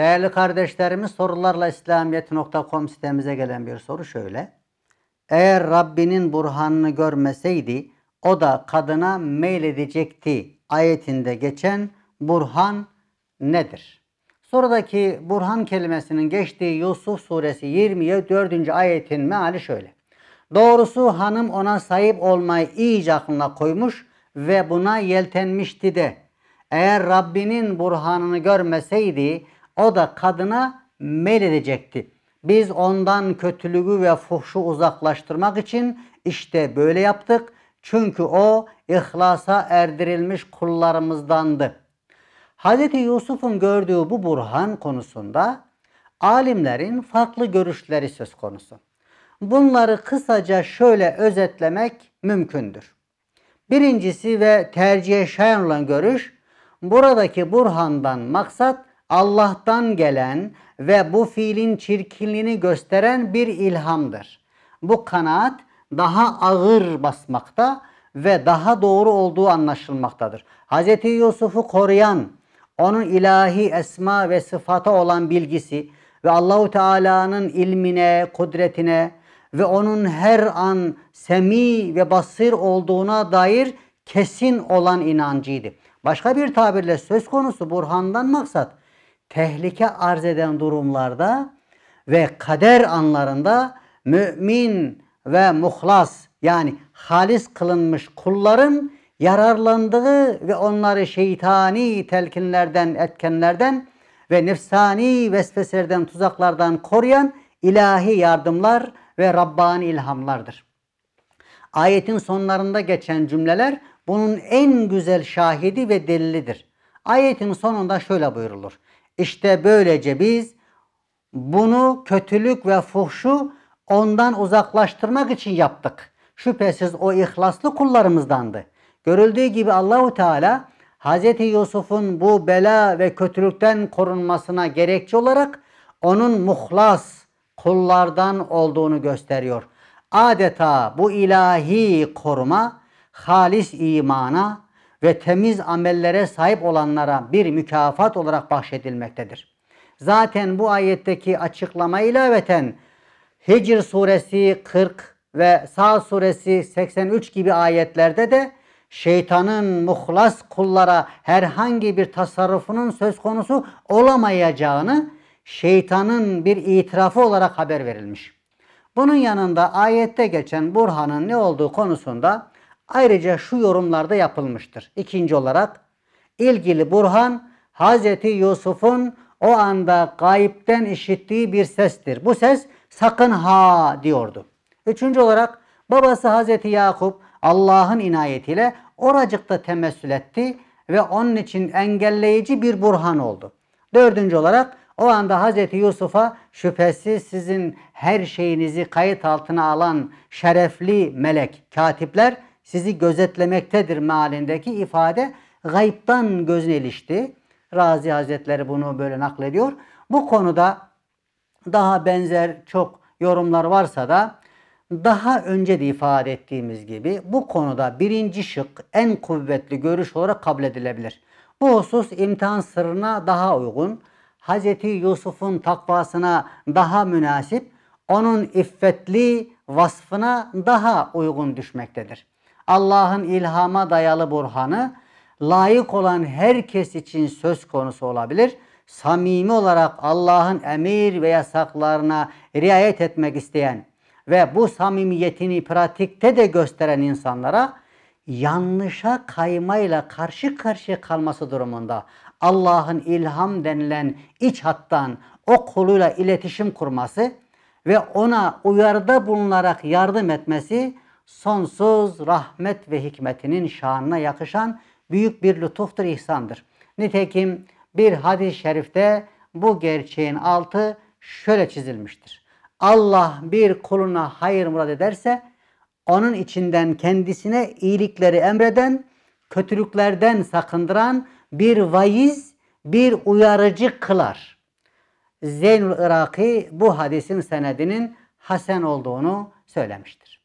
Değerli kardeşlerimiz sorularla İslamiyet.com sitemize gelen bir soru şöyle. Eğer Rabbinin burhanını görmeseydi o da kadına meyledecekti ayetinde geçen burhan nedir? Sorudaki burhan kelimesinin geçtiği Yusuf suresi 24. ayetin meali şöyle. Doğrusu hanım ona sahip olmayı iyice aklına koymuş ve buna yeltenmişti de. Eğer Rabbinin burhanını görmeseydi o da kadına meyl edecekti. Biz ondan kötülüğü ve fuhşu uzaklaştırmak için işte böyle yaptık. Çünkü o ihlasa erdirilmiş kullarımızdandı. Hz. Yusuf'un gördüğü bu burhan konusunda alimlerin farklı görüşleri söz konusu. Bunları kısaca şöyle özetlemek mümkündür. Birincisi ve tercihe şayan olan görüş, buradaki burhandan maksat Allah'tan gelen ve bu fiilin çirkinliğini gösteren bir ilhamdır. Bu kanaat daha ağır basmakta ve daha doğru olduğu anlaşılmaktadır. Hz. Yusuf'u koruyan, onun ilahi esma ve sıfata olan bilgisi ve Allahu Teala'nın ilmine, kudretine ve onun her an semi ve basir olduğuna dair kesin olan inancıydı. Başka bir tabirle söz konusu Burhan'dan maksat tehlike arz eden durumlarda ve kader anlarında mümin ve muhlas yani halis kılınmış kulların yararlandığı ve onları şeytani telkinlerden, etkenlerden ve nefsani vesveselerden, tuzaklardan koruyan ilahi yardımlar ve Rabbani ilhamlardır. Ayetin sonlarında geçen cümleler bunun en güzel şahidi ve delilidir. Ayetin sonunda şöyle buyurulur. İşte böylece biz bunu kötülük ve fuhşu ondan uzaklaştırmak için yaptık. Şüphesiz o ihlaslı kullarımızdandı. Görüldüğü gibi Allahu Teala Hz. Yusuf'un bu bela ve kötülükten korunmasına gerekçe olarak onun muhlas kullardan olduğunu gösteriyor. Adeta bu ilahi koruma halis imana, ve temiz amellere sahip olanlara bir mükafat olarak bahşedilmektedir. Zaten bu ayetteki açıklama ilaveten Hicr suresi 40 ve Sağ suresi 83 gibi ayetlerde de şeytanın muhlas kullara herhangi bir tasarrufunun söz konusu olamayacağını şeytanın bir itirafı olarak haber verilmiş. Bunun yanında ayette geçen Burhan'ın ne olduğu konusunda Ayrıca şu yorumlarda yapılmıştır. İkinci olarak ilgili Burhan Hazreti Yusuf'un o anda gayipten işittiği bir sestir. Bu ses sakın ha diyordu. Üçüncü olarak babası Hazreti Yakup Allah'ın inayetiyle oracıkta temessül etti ve onun için engelleyici bir burhan oldu. Dördüncü olarak o anda Hazreti Yusuf'a şüphesiz sizin her şeyinizi kayıt altına alan şerefli melek, katipler sizi gözetlemektedir mealindeki ifade gayiptan gözün ilişti. Razi Hazretleri bunu böyle naklediyor. Bu konuda daha benzer çok yorumlar varsa da daha önce de ifade ettiğimiz gibi bu konuda birinci şık en kuvvetli görüş olarak kabul edilebilir. Bu husus imtihan sırrına daha uygun, Hz. Yusuf'un takvasına daha münasip, onun iffetli vasfına daha uygun düşmektedir. Allah'ın ilhama dayalı burhanı layık olan herkes için söz konusu olabilir. Samimi olarak Allah'ın emir ve yasaklarına riayet etmek isteyen ve bu samimiyetini pratikte de gösteren insanlara yanlışa kaymayla karşı karşıya kalması durumunda Allah'ın ilham denilen iç hattan o kuluyla iletişim kurması ve ona uyarıda bulunarak yardım etmesi sonsuz rahmet ve hikmetinin şanına yakışan büyük bir lütuftur, ihsandır. Nitekim bir hadis-i şerifte bu gerçeğin altı şöyle çizilmiştir. Allah bir kuluna hayır murad ederse onun içinden kendisine iyilikleri emreden, kötülüklerden sakındıran bir vaiz, bir uyarıcı kılar. Zeynül Iraki bu hadisin senedinin hasen olduğunu söylemiştir.